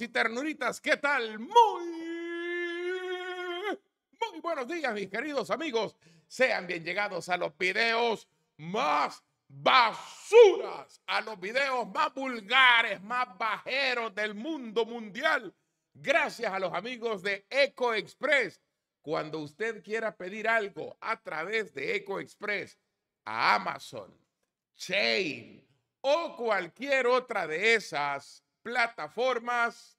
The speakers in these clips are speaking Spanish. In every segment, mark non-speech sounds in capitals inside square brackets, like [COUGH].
y ternuritas, ¿qué tal? Muy, muy buenos días, mis queridos amigos. Sean bien llegados a los videos más basuras, a los videos más vulgares, más bajeros del mundo mundial. Gracias a los amigos de Eco Express. Cuando usted quiera pedir algo a través de Eco Express, a Amazon, Chain o cualquier otra de esas plataformas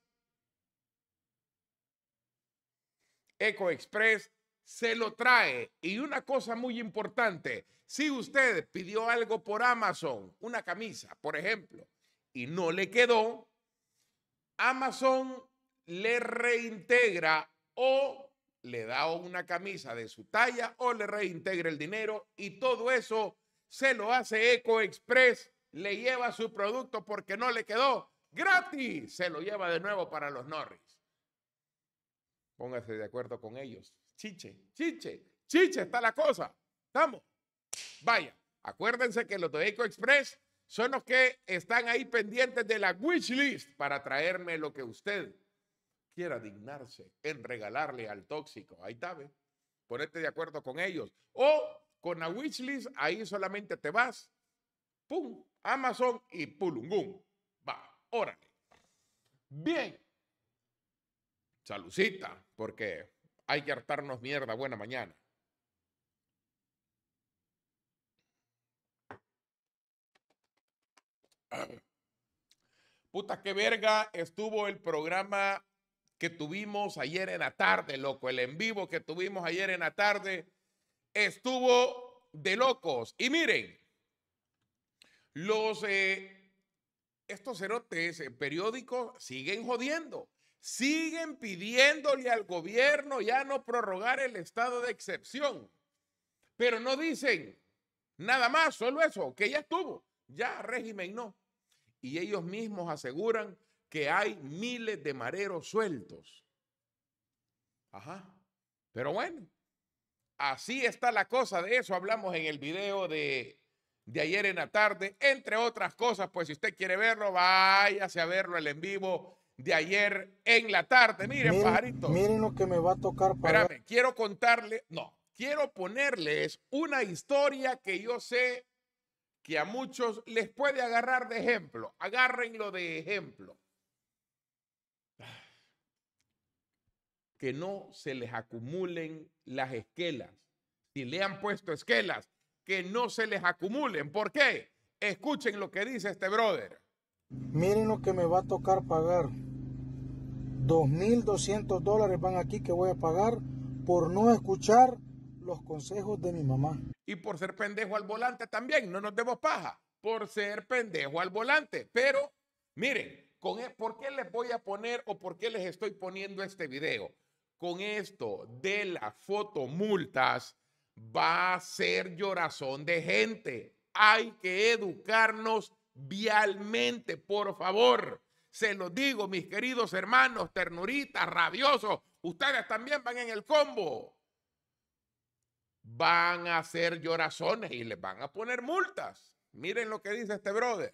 EcoExpress se lo trae. Y una cosa muy importante, si usted pidió algo por Amazon, una camisa, por ejemplo, y no le quedó, Amazon le reintegra o le da una camisa de su talla o le reintegra el dinero y todo eso se lo hace EcoExpress, le lleva su producto porque no le quedó gratis, se lo lleva de nuevo para los Norris. Póngase de acuerdo con ellos. Chiche, chiche, chiche está la cosa. ¿Estamos? Vaya, acuérdense que los de Eco Express son los que están ahí pendientes de la wish list para traerme lo que usted quiera dignarse en regalarle al tóxico. Ahí está, ¿ve? Ponete de acuerdo con ellos. O con la list ahí solamente te vas, pum, Amazon y pulungum. Órale. Bien. Salucita, porque hay que hartarnos mierda buena mañana. Puta, que verga estuvo el programa que tuvimos ayer en la tarde, loco. El en vivo que tuvimos ayer en la tarde estuvo de locos. Y miren, los eh, estos cerotes eh, periódicos siguen jodiendo, siguen pidiéndole al gobierno ya no prorrogar el estado de excepción. Pero no dicen nada más, solo eso, que ya estuvo, ya régimen no. Y ellos mismos aseguran que hay miles de mareros sueltos. Ajá. Pero bueno, así está la cosa. De eso hablamos en el video de de ayer en la tarde, entre otras cosas, pues si usted quiere verlo, váyase a verlo el en vivo de ayer en la tarde. Miren, miren Miren lo que me va a tocar para. Espérame, quiero contarle, no, quiero ponerles una historia que yo sé que a muchos les puede agarrar de ejemplo. Agárrenlo de ejemplo. Que no se les acumulen las esquelas. Si le han puesto esquelas, que no se les acumulen. ¿Por qué? Escuchen lo que dice este brother. Miren lo que me va a tocar pagar. 2.200 dólares van aquí que voy a pagar por no escuchar los consejos de mi mamá. Y por ser pendejo al volante también, no nos demos paja. Por ser pendejo al volante. Pero, miren, e, ¿por qué les voy a poner o por qué les estoy poniendo este video? Con esto de las fotomultas va a ser llorazón de gente. Hay que educarnos vialmente, por favor. Se lo digo, mis queridos hermanos, ternuritas, rabiosos, ustedes también van en el combo. Van a ser llorazones y les van a poner multas. Miren lo que dice este brother.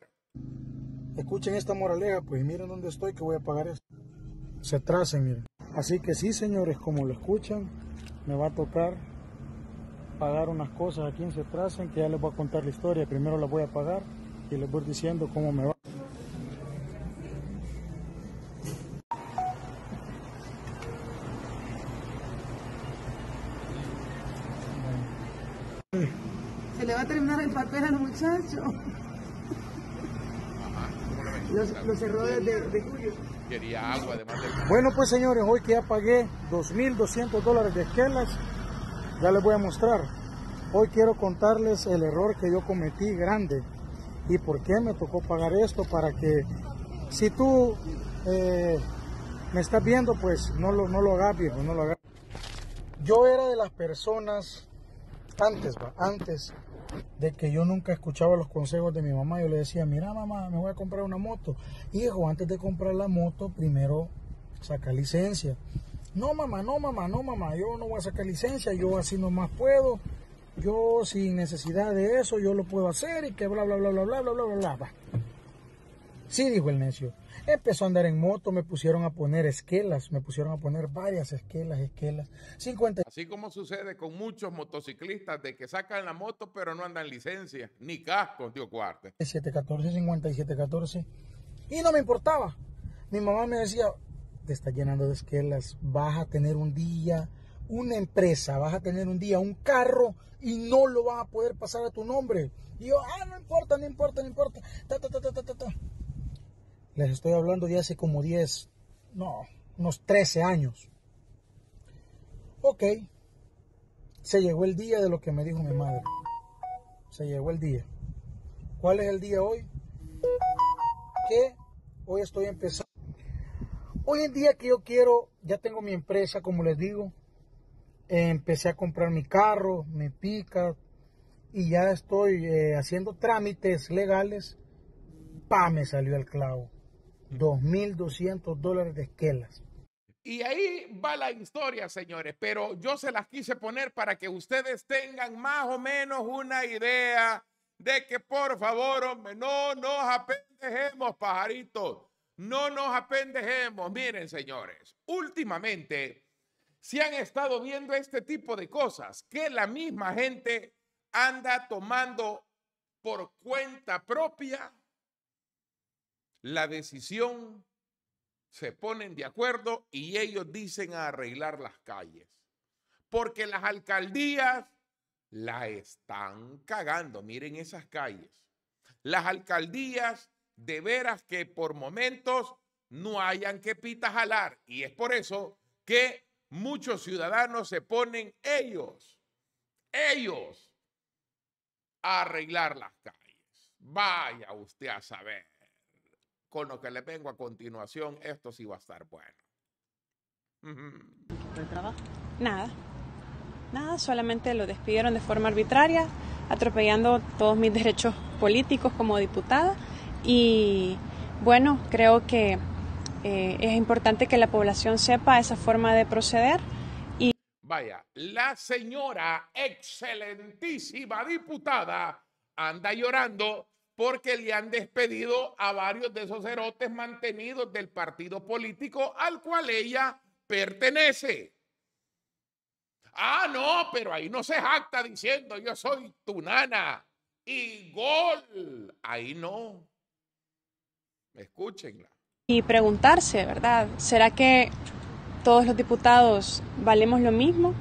Escuchen esta moraleja, pues miren dónde estoy que voy a pagar esto. Se tracen, miren. Así que sí, señores, como lo escuchan, me va a tocar pagar unas cosas a aquí se tracen que ya les voy a contar la historia. Primero las voy a pagar y les voy diciendo cómo me va. Se le va a terminar el papel a los muchachos. Los, errores de, de Julio. Quería agua, además de... Bueno, pues señores, hoy que ya pagué 2.200 dólares de esquelas, ya les voy a mostrar. Hoy quiero contarles el error que yo cometí grande y por qué me tocó pagar esto para que si tú eh, me estás viendo, pues no lo, no lo hagas, viejo, no lo hagas. Yo era de las personas, antes, antes de que yo nunca escuchaba los consejos de mi mamá. Yo le decía, mira mamá, me voy a comprar una moto. Hijo, antes de comprar la moto, primero saca licencia. No, mamá, no, mamá, no, mamá, yo no voy a sacar licencia, yo así nomás puedo, yo sin necesidad de eso, yo lo puedo hacer y que bla, bla, bla, bla, bla, bla, bla, bla, bla. Sí, dijo el necio. Empezó a andar en moto, me pusieron a poner esquelas, me pusieron a poner varias esquelas, esquelas. 50... Así como sucede con muchos motociclistas de que sacan la moto pero no andan licencia, ni cascos, tío Cuarte. 714, 5714. Y no me importaba. Mi mamá me decía, te está llenando de esquelas, vas a tener un día, una empresa, vas a tener un día, un carro y no lo vas a poder pasar a tu nombre. Y yo, ah, no importa, no importa, no importa. Les estoy hablando de hace como 10, no, unos 13 años. Ok, se llegó el día de lo que me dijo mi madre. Se llegó el día. ¿Cuál es el día hoy? Que hoy estoy empezando. Hoy en día que yo quiero, ya tengo mi empresa, como les digo, empecé a comprar mi carro, mi pica y ya estoy eh, haciendo trámites legales. pa Me salió el clavo. 2.200 dólares de esquelas. Y ahí va la historia, señores, pero yo se las quise poner para que ustedes tengan más o menos una idea de que por favor, hombre, no nos apendejemos, pajaritos. No nos apendejemos. Miren, señores, últimamente se han estado viendo este tipo de cosas que la misma gente anda tomando por cuenta propia la decisión, se ponen de acuerdo y ellos dicen arreglar las calles. Porque las alcaldías la están cagando. Miren esas calles. Las alcaldías de veras que por momentos no hayan que pita jalar. Y es por eso que muchos ciudadanos se ponen ellos, ellos, a arreglar las calles. Vaya usted a saber. Con lo que le vengo a continuación, esto sí va a estar bueno. Nada. Nada, solamente lo despidieron de forma arbitraria, atropellando todos mis derechos políticos como diputada y bueno, creo que eh, es importante que la población sepa esa forma de proceder. Y... Vaya, la señora excelentísima diputada anda llorando porque le han despedido a varios de esos erotes mantenidos del partido político al cual ella pertenece. Ah, no, pero ahí no se jacta diciendo yo soy tu nana y gol. Ahí no. Escúchenla. Y preguntarse, ¿verdad? ¿Será que todos los diputados valemos lo mismo?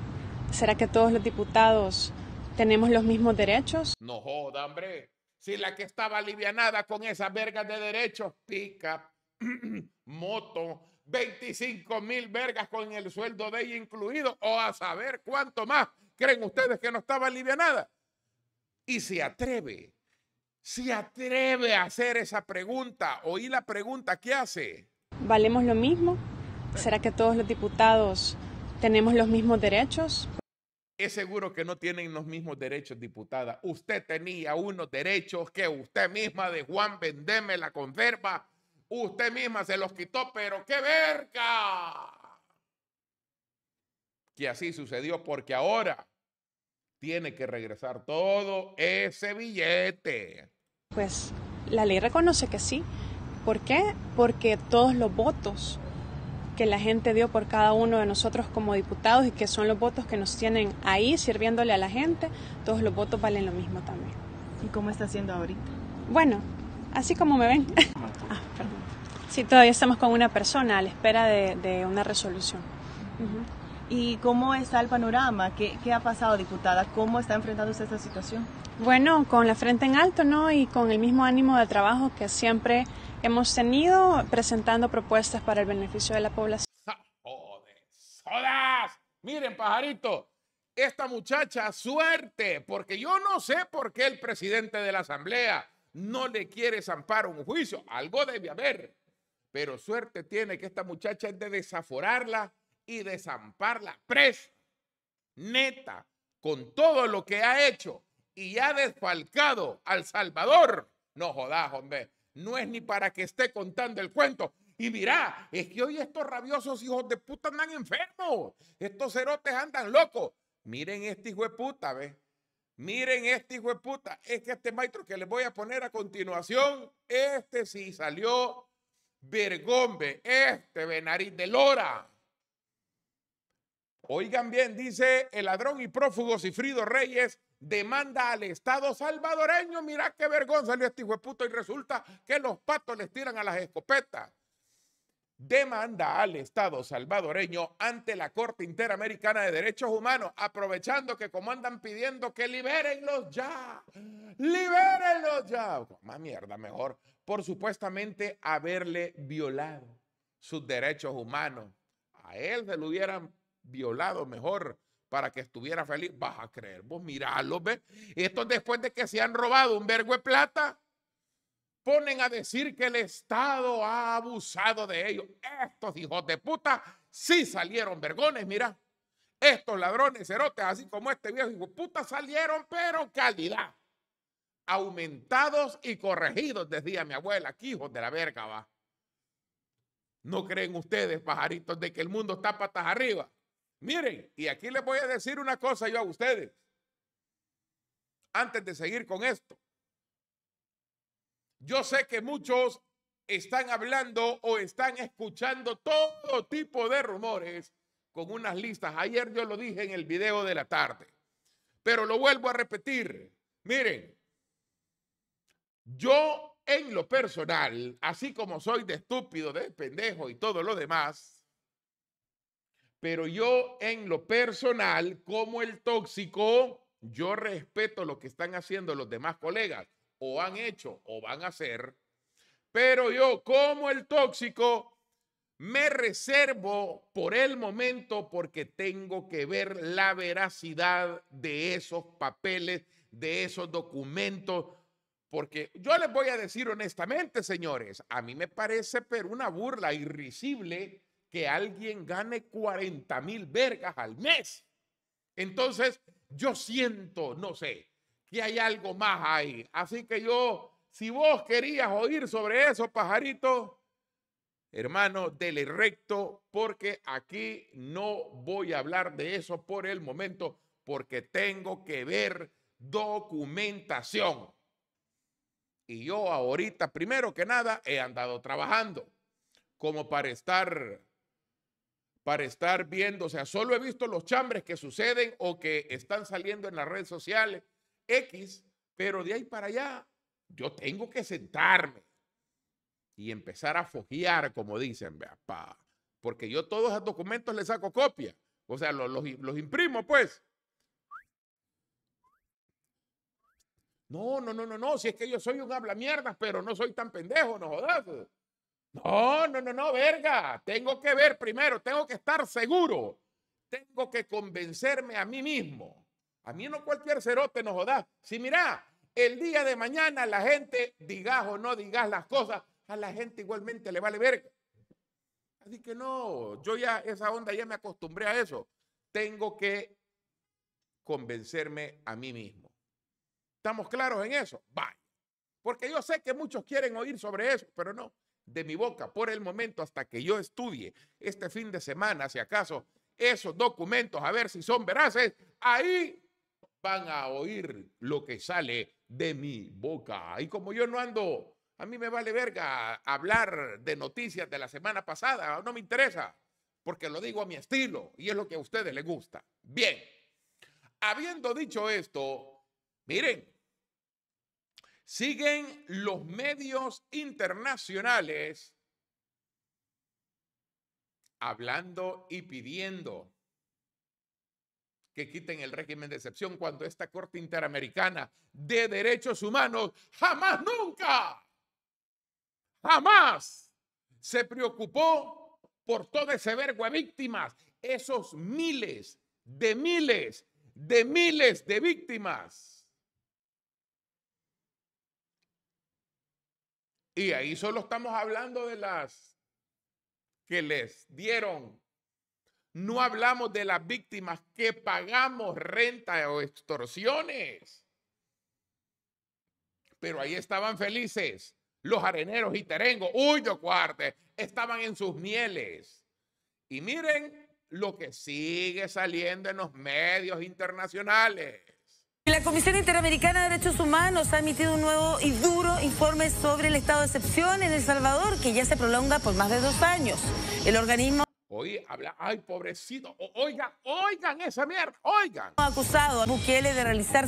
¿Será que todos los diputados tenemos los mismos derechos? No joda, hombre. Si la que estaba alivianada con esas vergas de derechos, pica, [CLEARS THROAT] moto, 25 mil vergas con el sueldo de ella incluido, o a saber cuánto más creen ustedes que no estaba alivianada. Y se atreve si atreve a hacer esa pregunta. Oí la pregunta, ¿qué hace? ¿Valemos lo mismo? ¿Será que todos los diputados tenemos los mismos derechos? Es seguro que no tienen los mismos derechos, diputada. Usted tenía unos derechos que usted misma de Juan Vendeme la conserva. Usted misma se los quitó, pero qué verga. Que así sucedió porque ahora tiene que regresar todo ese billete. Pues la ley reconoce que sí. ¿Por qué? Porque todos los votos que la gente dio por cada uno de nosotros como diputados y que son los votos que nos tienen ahí sirviéndole a la gente, todos los votos valen lo mismo también. ¿Y cómo está haciendo ahorita? Bueno, así como me ven. Ah, [LAUGHS] sí, todavía estamos con una persona a la espera de, una resolución. ¿Y cómo está el panorama? ¿Qué, ¿Qué ha pasado, diputada? ¿Cómo está enfrentando usted esta situación? Bueno, con la frente en alto, ¿no? Y con el mismo ánimo de trabajo que siempre hemos tenido, presentando propuestas para el beneficio de la población. ¡Joder! ¡Sodas! Miren, pajarito, esta muchacha, suerte, porque yo no sé por qué el presidente de la Asamblea no le quiere zampar un juicio. Algo debe haber. Pero suerte tiene que esta muchacha es de desaforarla y desamparla ¡Pres! Neta, con todo lo que ha hecho y ha desfalcado al Salvador. No jodas, hombre. No es ni para que esté contando el cuento. Y mirá, es que hoy estos rabiosos hijos de puta andan enfermos. Estos cerotes andan locos. Miren este hijo de puta, ¿ves? Miren este hijo de puta. Es que este maestro que les voy a poner a continuación, este sí salió vergombe, este de nariz de lora. Oigan bien, dice el ladrón y prófugo Cifrido Reyes demanda al Estado salvadoreño. Mirá qué vergüenza salió este hijo de puto y resulta que los patos les tiran a las escopetas. Demanda al Estado salvadoreño ante la Corte Interamericana de Derechos Humanos, aprovechando que como andan pidiendo que libérenlos ya, libérenlos ya. Más mierda, mejor, por supuestamente haberle violado sus derechos humanos. A él se lo hubieran violado mejor para que estuviera feliz, vas a creer, vos miralo, ¿ves? Esto después de que se han robado un vergo de plata, ponen a decir que el Estado ha abusado de ellos. Estos hijos de puta sí salieron vergones, mira. Estos ladrones cerotes, así como este viejo hijo puta, salieron, pero calidad. Aumentados y corregidos, decía mi abuela, aquí hijos de la verga, va. ¿No creen ustedes, pajaritos, de que el mundo está patas arriba? Miren, y aquí les voy a decir una cosa yo a ustedes, antes de seguir con esto. Yo sé que muchos están hablando o están escuchando todo tipo de rumores con unas listas. Ayer yo lo dije en el video de la tarde, pero lo vuelvo a repetir. Miren, yo en lo personal, así como soy de estúpido, de pendejo y todo lo demás, pero yo en lo personal, como el tóxico, yo respeto lo que están haciendo los demás colegas, o han hecho, o van a hacer. Pero yo como el tóxico, me reservo por el momento porque tengo que ver la veracidad de esos papeles, de esos documentos, porque yo les voy a decir honestamente, señores, a mí me parece pero una burla irrisible que alguien gane 40 mil vergas al mes. Entonces, yo siento, no sé, que hay algo más ahí. Así que yo, si vos querías oír sobre eso, pajarito, hermano, dele recto, porque aquí no voy a hablar de eso por el momento, porque tengo que ver documentación. Y yo ahorita, primero que nada, he andado trabajando como para estar para estar viendo, o sea, solo he visto los chambres que suceden o que están saliendo en las redes sociales X, pero de ahí para allá yo tengo que sentarme y empezar a fojear, como dicen, pa, porque yo todos los documentos les saco copia, o sea, los, los, imprimo pues. No, no, no, no, no, si es que yo soy un habla mierda, pero no soy tan pendejo, no jodas. No, no, no, no, verga. Tengo que ver primero, tengo que estar seguro. Tengo que convencerme a mí mismo. A mí no cualquier cerote nos joda. Si mira, el día de mañana la gente, digas o no digas las cosas, a la gente igualmente le vale verga. Así que no, yo ya esa onda ya me acostumbré a eso. Tengo que convencerme a mí mismo. ¿Estamos claros en eso? Bye. Porque yo sé que muchos quieren oír sobre eso, pero no de mi boca por el momento hasta que yo estudie este fin de semana, si acaso, esos documentos, a ver si son veraces, ahí van a oír lo que sale de mi boca. Y como yo no ando, a mí me vale verga hablar de noticias de la semana pasada, no me interesa, porque lo digo a mi estilo y es lo que a ustedes les gusta. Bien, habiendo dicho esto, miren, siguen los medios internacionales hablando y pidiendo que quiten el régimen de excepción cuando esta Corte Interamericana de Derechos Humanos jamás, nunca, jamás se preocupó por todo ese vergo víctimas, esos miles de miles de miles de víctimas Y ahí solo estamos hablando de las que les dieron. No hablamos de las víctimas que pagamos renta o extorsiones. Pero ahí estaban felices los areneros y terengo, Uy, yo cuarte. Estaban en sus mieles. Y miren lo que sigue saliendo en los medios internacionales. La Comisión Interamericana de Derechos Humanos ha emitido un nuevo y duro informe sobre el estado de excepción en El Salvador, que ya se prolonga por más de dos años. El organismo habla, ay, pobrecito. oigan, oigan esa mierda, oigan. Acusado a Bukele de realizar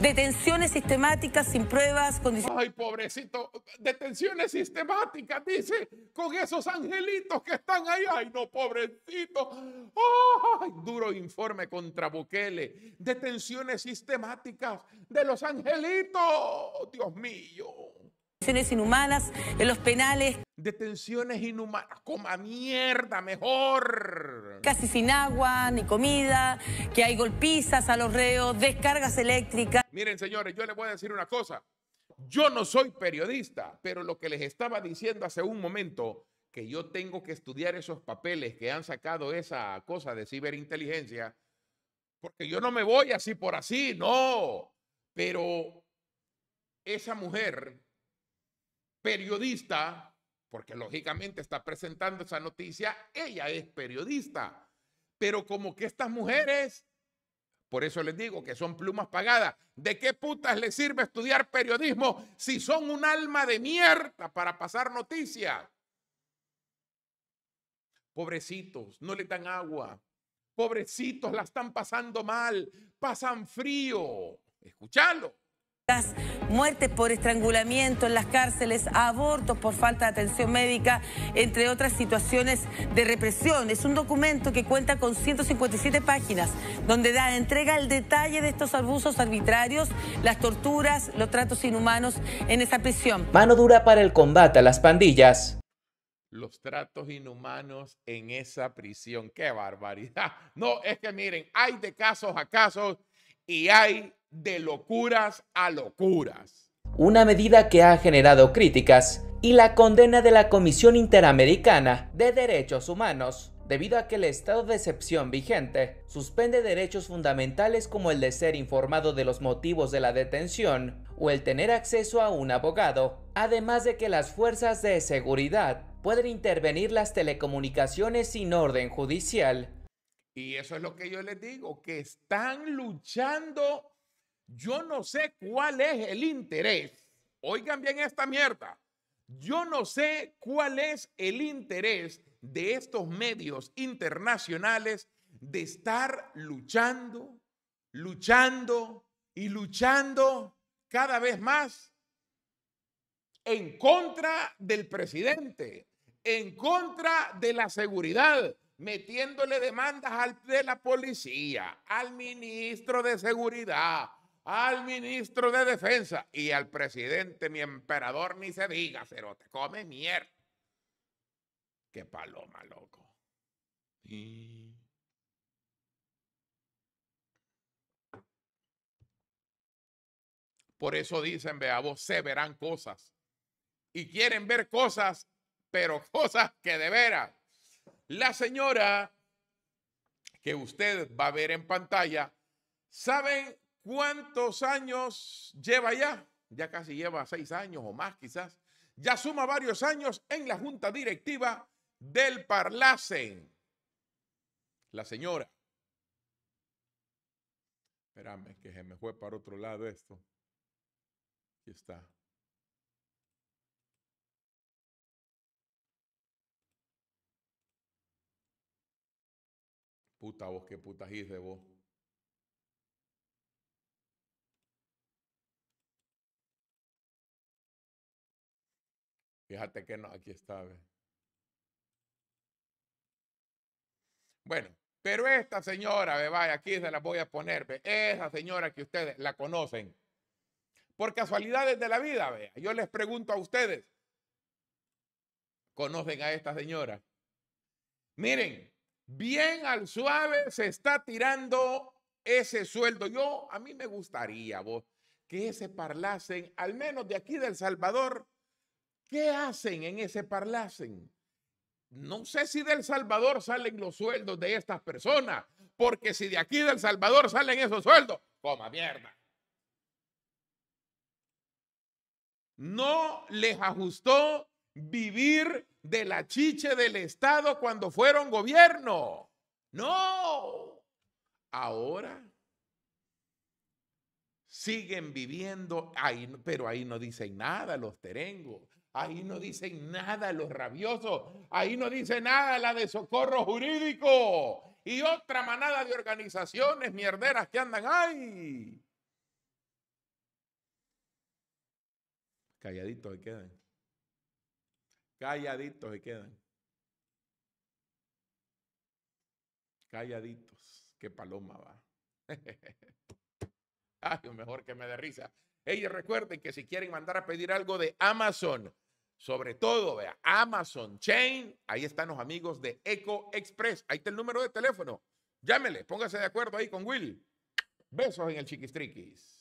detenciones sistemáticas sin pruebas, Ay, pobrecito, detenciones sistemáticas, dice, con esos angelitos que están ahí. Ay, no, pobrecito. Ay, duro informe contra Bukele. Detenciones sistemáticas de los angelitos. Dios mío. ...detenciones Inhumanas en los penales. Detenciones inhumanas, coma mierda, mejor. Casi sin agua, ni comida, que hay golpizas a los reos, descargas eléctricas. Miren, señores, yo les voy a decir una cosa. Yo no soy periodista, pero lo que les estaba diciendo hace un momento, que yo tengo que estudiar esos papeles que han sacado esa cosa de ciberinteligencia, porque yo no me voy así por así, no. Pero esa mujer periodista porque lógicamente está presentando esa noticia, ella es periodista. Pero como que estas mujeres, por eso les digo que son plumas pagadas, ¿de qué putas les sirve estudiar periodismo si son un alma de mierda para pasar noticias? Pobrecitos, no le dan agua. Pobrecitos, la están pasando mal, pasan frío. escúchalo muertes por estrangulamiento en las cárceles, abortos por falta de atención médica, entre otras situaciones de represión. Es un documento que cuenta con 157 páginas, donde da entrega el detalle de estos abusos arbitrarios, las torturas, los tratos inhumanos en esa prisión. Mano dura para el combate a las pandillas. Los tratos inhumanos en esa prisión. ¡Qué barbaridad! No, es que miren, hay de casos a casos y hay de locuras a locuras. Una medida que ha generado críticas y la condena de la Comisión Interamericana de Derechos Humanos, debido a que el estado de excepción vigente suspende derechos fundamentales como el de ser informado de los motivos de la detención o el tener acceso a un abogado, además de que las fuerzas de seguridad pueden intervenir las telecomunicaciones sin orden judicial. Y eso es lo que yo les digo, que están luchando yo no sé cuál es el interés. Oigan bien esta mierda. Yo no sé cuál es el interés de estos medios internacionales de estar luchando, luchando y luchando cada vez más en contra del presidente, en contra de la seguridad, metiéndole demandas al, de la policía, al ministro de seguridad, al ministro de Defensa y al presidente, mi emperador, ni se diga, te come mierda. Qué paloma, loco. Por eso dicen, vea vos, se verán cosas. Y quieren ver cosas, pero [LAUGHS] cosas que de veras. La señora que usted va a ver en pantalla, ¿saben ¿Cuántos años lleva ya? Ya casi lleva seis años o más quizás. Ya suma varios años en la junta directiva del Parlacen. La señora. Espérame, que se me fue para otro lado esto. Aquí está. Puta vos, qué puta de vos. Fíjate que no, aquí está. Bueno, pero esta señora, ve, vaya, aquí se la voy a poner, esa señora que ustedes la conocen, por casualidades de la vida, vea, yo les pregunto a ustedes, ¿conocen a esta señora? Miren, bien al suave se está tirando ese sueldo. Yo, a mí me gustaría, vos, que se parlasen, al menos de aquí del Salvador, ¿Qué hacen en ese parlacen? No sé si del Salvador salen los sueldos de estas personas, porque si de aquí del Salvador salen esos sueldos, coma mierda. No les ajustó vivir de la chiche del Estado cuando fueron gobierno. No. Ahora siguen viviendo, ahí, pero ahí no dicen nada los terengos. Ahí no dicen nada los rabiosos, ahí no dice nada la de socorro jurídico y otra manada de organizaciones mierderas que andan ahí. Calladitos se quedan. Calladitos se quedan. Calladitos. Qué paloma va. [LAUGHS] Ay, mejor que me dé risa. Ellos recuerden que si quieren mandar a pedir algo de Amazon, sobre todo, vea, Amazon Chain, ahí están los amigos de Eco Express. Ahí está el número de teléfono. Llámele, póngase de acuerdo ahí con Will. Besos en el chiquistriquis.